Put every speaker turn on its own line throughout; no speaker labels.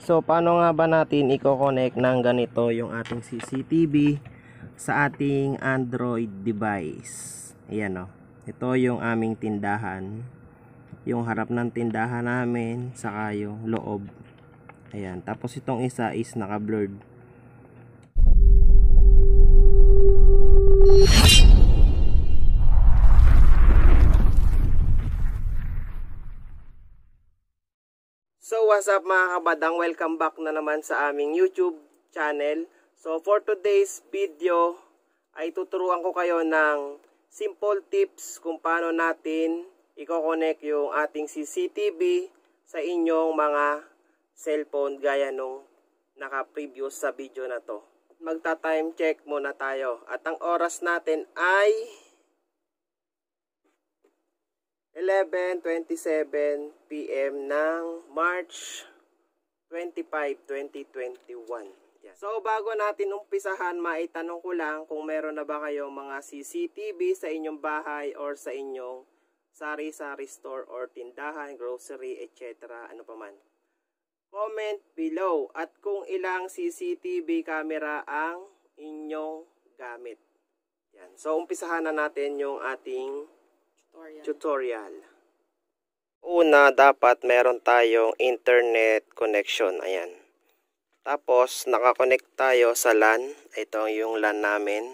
So, paano nga ba natin i-connect ng ganito yung ating CCTV sa ating Android device? Ayan o. Oh. Ito yung aming tindahan. Yung harap ng tindahan namin, saka yung loob. Ayan. Tapos itong isa is naka-blurred. what's up mga kabadang? Welcome back na naman sa aming YouTube channel. So for today's video ay tuturuan ko kayo ng simple tips kung paano natin i-connect yung ating CCTV sa inyong mga cellphone gaya nung naka-previous sa video na to. Magta-time check muna tayo at ang oras natin ay 11.27 p.m. ng March 25, 2021. Yan. So bago natin umpisahan, maitanong ko lang kung meron na ba kayo mga CCTV sa inyong bahay or sa inyong sari-sari store or tindahan, grocery, etc. Ano pa man. Comment below at kung ilang CCTV camera ang inyong gamit. Yan. So, umpisahan na natin yung ating Tutorial. Una, dapat meron tayong internet connection. Ayan. Tapos, nakakonect tayo sa LAN. Ito yung LAN namin.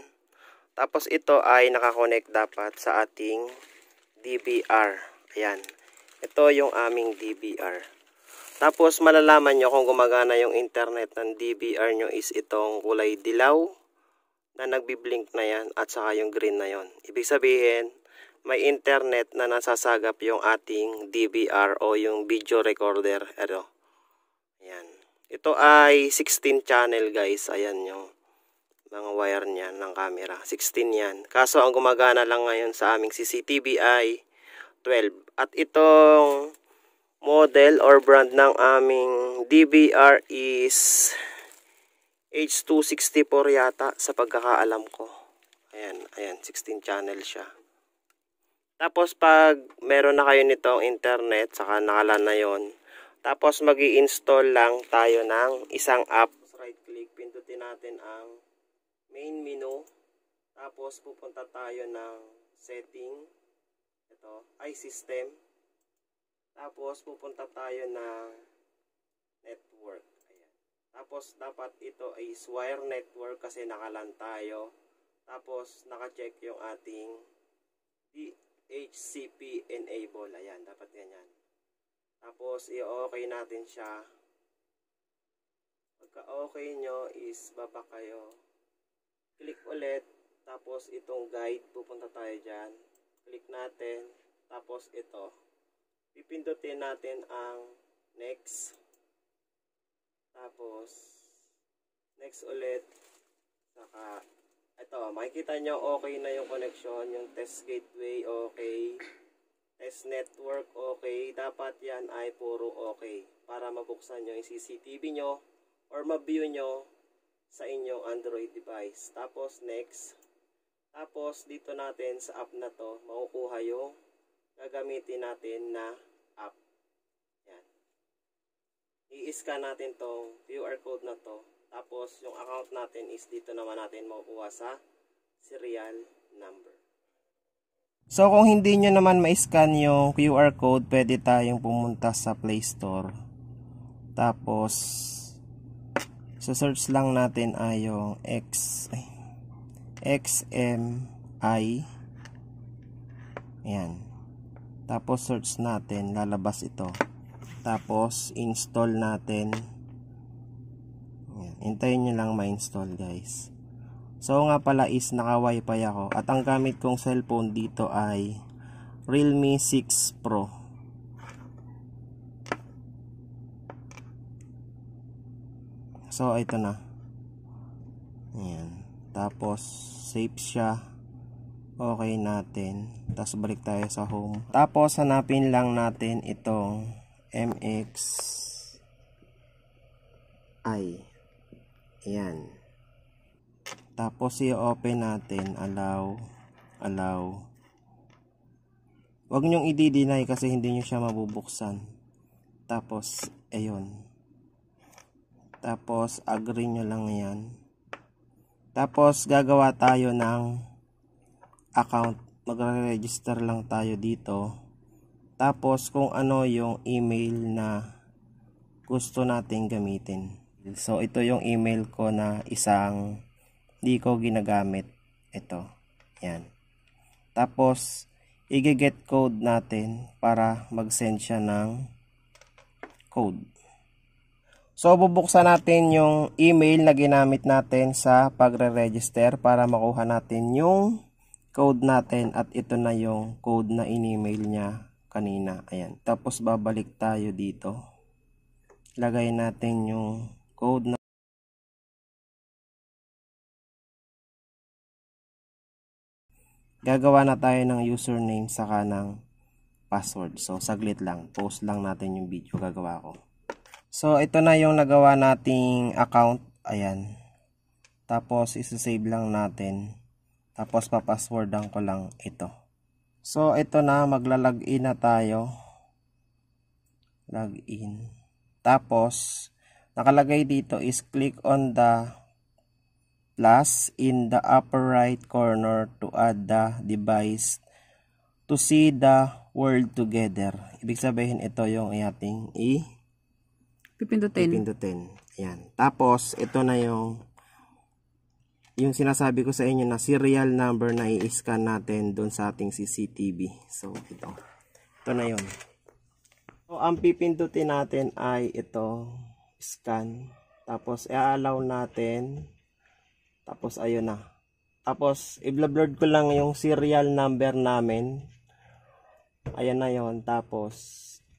Tapos, ito ay nakakonect dapat sa ating DBR. Ayan. Ito yung aming DBR. Tapos, malalaman nyo kung gumagana yung internet ng DBR nyo is itong kulay dilaw na nagbiblink na yan at saka yung green na yon. Ibig sabihin, may internet na nasasagap yung ating DVR o yung video recorder. Ito. Ayan. Ito ay 16 channel guys. Ayan yung mga wire niya ng camera. 16 yan. Kaso ang gumagana lang ngayon sa aming CCTV ay 12. At itong model or brand ng aming DVR is H264 yata sa pagkakaalam ko. Ayan, ayan, 16 channel siya. Tapos pag meron na kayo nitong internet, saka nakala na yon. Tapos mag install lang tayo ng isang app. Right click, pindutin natin ang main menu. Tapos pupunta tayo ng setting. Ito, ay system. Tapos pupunta tayo ng network. Ayan. Tapos dapat ito ay wire network kasi nakalan tayo. Tapos naka-check yung ating HCP enable. Ayan, dapat ganyan. Tapos, i-okay natin siya. Pagka-okay nyo is baba kayo. Click ulit. Tapos, itong guide. Pupunta tayo dyan. Click natin. Tapos, ito. Pipindutin natin ang next. Tapos, next ulit. Saka, ito, makikita nyo okay na yung connection, yung test gateway okay, test network okay. Dapat yan ay puro okay para mabuksan nyo yung CCTV nyo or ma-view nyo sa inyong Android device. Tapos next, tapos dito natin sa app na to, makukuha yung gagamitin natin na app. Yan. I-scan natin tong QR code na to tapos, yung account natin is dito naman natin makukuha sa serial number. So, kung hindi nyo naman ma-scan yung QR code, pwede tayong pumunta sa Play Store. Tapos, so search lang natin ay yung X, ay, XMI. Ayan. Tapos, search natin. Lalabas ito. Tapos, install natin yan. Hintayin nyo lang ma-install guys. So nga pala is naka wifi ako at ang gamit kong cellphone dito ay Realme 6 Pro. So ito na. Ayan. Tapos save siya. Okay natin. Tapos balik tayo sa home. Tapos hanapin lang natin itong MX I. Ayan. Tapos i-open natin allow allow. Huwag niyong i-deny kasi hindi niyo siya mabubuksan. Tapos ayun. Tapos agree niyo lang 'yan. Tapos gagawa tayo ng account. Magre-register lang tayo dito. Tapos kung ano yung email na gusto nating gamitin. So ito yung email ko na isang hindi ko ginagamit. Ito. Yan. Tapos i-get code natin para mag-send siya ng code. So bubuksan natin yung email na ginamit natin sa pagre-register para makuha natin yung code natin at ito na yung code na in-email niya kanina. Ayan. Tapos babalik tayo dito. Lagay natin yung code na gagawa na tayo ng username saka ng password. So, saglit lang. Post lang natin yung video gagawa ko. So, ito na yung nagawa nating account. Ayan. Tapos, isa-save lang natin. Tapos, papaswordan ko lang ito. So, ito na. Magla-login na tayo. Login. Tapos, nakalagay dito is click on the plus in the upper right corner to add the device to see the world together. Ibig sabihin ito yung ating i pipindutin. Pipindutin. Ayan. Tapos ito na yung yung sinasabi ko sa inyo na serial number na i-scan natin doon sa ating CCTV. So ito. Ito na 'yon. So ang pipindutin natin ay ito scan tapos i-allow natin tapos ayun na tapos i-blurred ko lang yung serial number namin ayan na yon tapos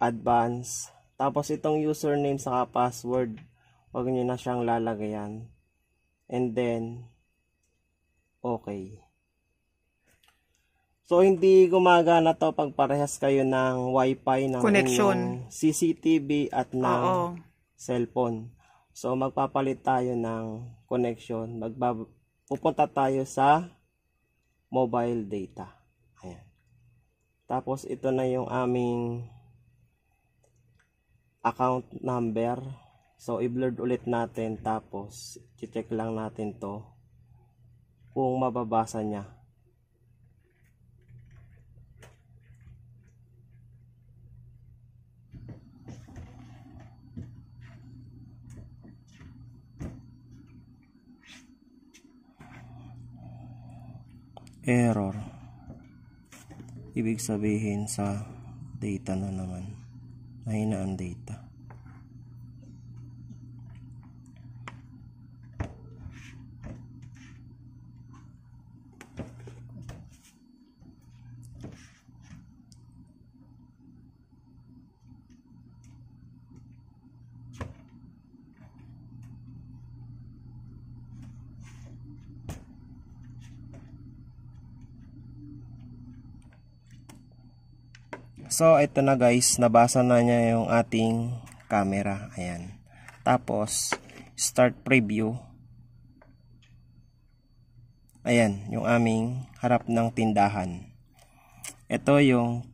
advance tapos itong username sa password wag niyo na siyang lalagyan and then okay So, hindi gumagana to pag parehas kayo ng wifi, ng Connection. CCTV at ng Oo cellphone. So magpapalit tayo ng connection. Magbab pupunta tayo sa mobile data. Ayan. Tapos ito na yung aming account number. So i-blurred ulit natin tapos check lang natin to kung mababasa niya. error ibig sabihin sa data na naman mahina ang data So, ito na guys. Nabasa na niya yung ating camera. Ayan. Tapos, start preview. Ayan, yung aming harap ng tindahan. Ito yung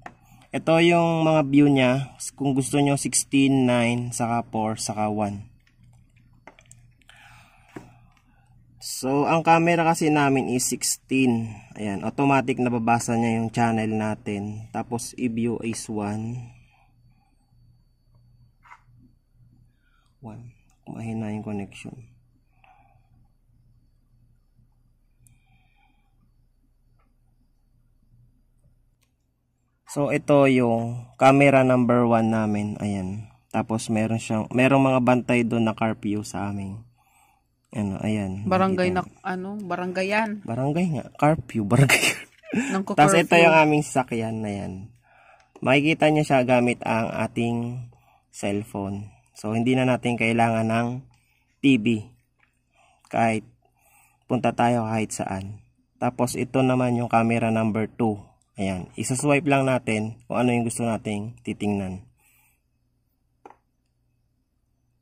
ito yung mga view niya. Kung gusto nyo, 16, 9, saka 4, saka 1. So, ang camera kasi namin is 16. Ayan, automatic nababasa niya yung channel natin. Tapos, i-view is 1. 1. na yung connection. So, ito yung camera number 1 namin. Ayan. Tapos, meron, siyang, meron mga bantay doon na curfew sa amin ano, ayan. Barangay na, ano, barangayan. Barangay nga, curfew, barangay. Tapos ito yung aming sasakyan na yan. Makikita niya siya gamit ang ating cellphone. So, hindi na natin kailangan ng TV. Kahit punta tayo kahit saan. Tapos, ito naman yung camera number 2. Ayan, isa-swipe lang natin kung ano yung gusto nating titingnan.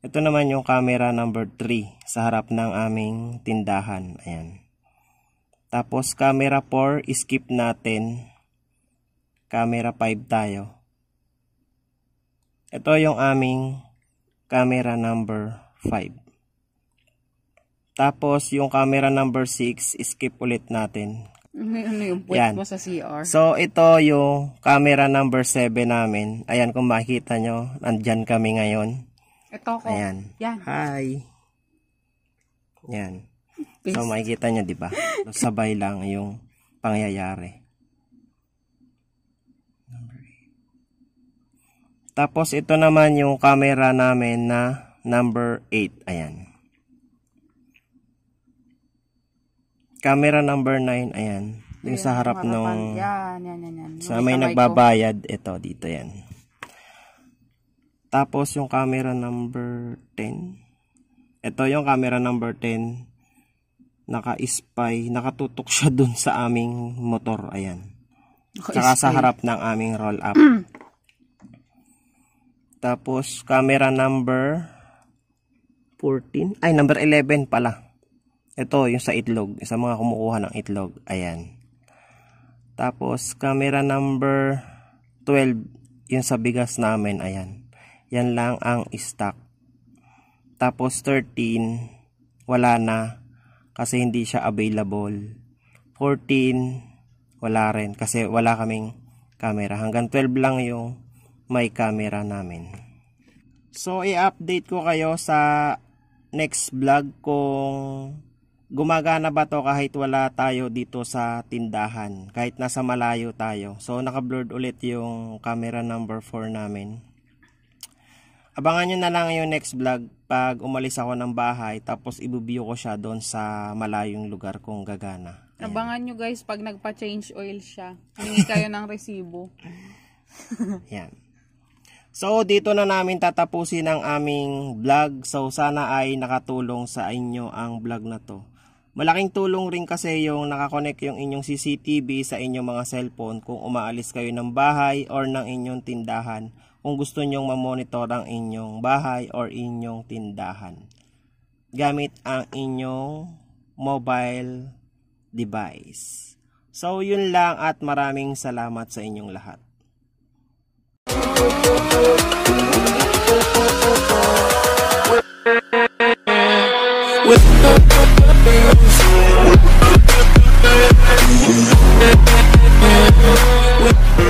Ito naman yung camera number 3 sa harap ng aming tindahan. Ayan. Tapos camera 4, skip natin. Camera 5 tayo. Ito yung aming camera number 5. Tapos yung camera number 6, skip ulit natin. Ano, ano yung point mo sa CR? So ito yung camera number 7 namin. Ayan kung makita nyo, nandyan kami ngayon ito ko. Ayan. Yan. Hi. Yan. Peace. So, makikita nyo, di ba? Sabay lang yung pangyayari. Tapos, ito naman yung camera namin na number 8. Ayan. Camera number 9, ayan. Yung sa harap ng... Yan, yan, yan, yan. Sa may nagbabayad, ito, dito yan. Tapos yung camera number 10. Ito yung camera number 10. Naka-spy, nakatutok siya dun sa aming motor. Ayan. Tsaka sa harap ng aming roll up. Tapos camera number 14. Ay, number 11 pala. Ito, yung sa itlog. Sa mga kumukuha ng itlog. Ayan. Tapos, camera number 12. Yung sa bigas namin. Ayan. Yan lang ang stock. Tapos 13, wala na kasi hindi siya available. 14, wala rin kasi wala kaming camera. Hanggang 12 lang yung may camera namin. So, i-update ko kayo sa next vlog kung gumagana ba to kahit wala tayo dito sa tindahan kahit nasa malayo tayo so naka blurred ulit yung camera number 4 namin Abangan nyo na lang yung next vlog pag umalis ako ng bahay tapos ibubio ko siya doon sa malayong lugar kung gagana. Ayan. Abangan nyo guys pag nagpa-change oil siya. Hindi kayo ng resibo. Yan. So, dito na namin tatapusin ang aming vlog. So, sana ay nakatulong sa inyo ang vlog na to. Malaking tulong rin kasi yung nakakonek yung inyong CCTV sa inyong mga cellphone kung umaalis kayo ng bahay or ng inyong tindahan kung gusto nyong mamonitor ang inyong bahay or inyong tindahan gamit ang inyong mobile device. So, yun lang at maraming salamat sa inyong lahat. With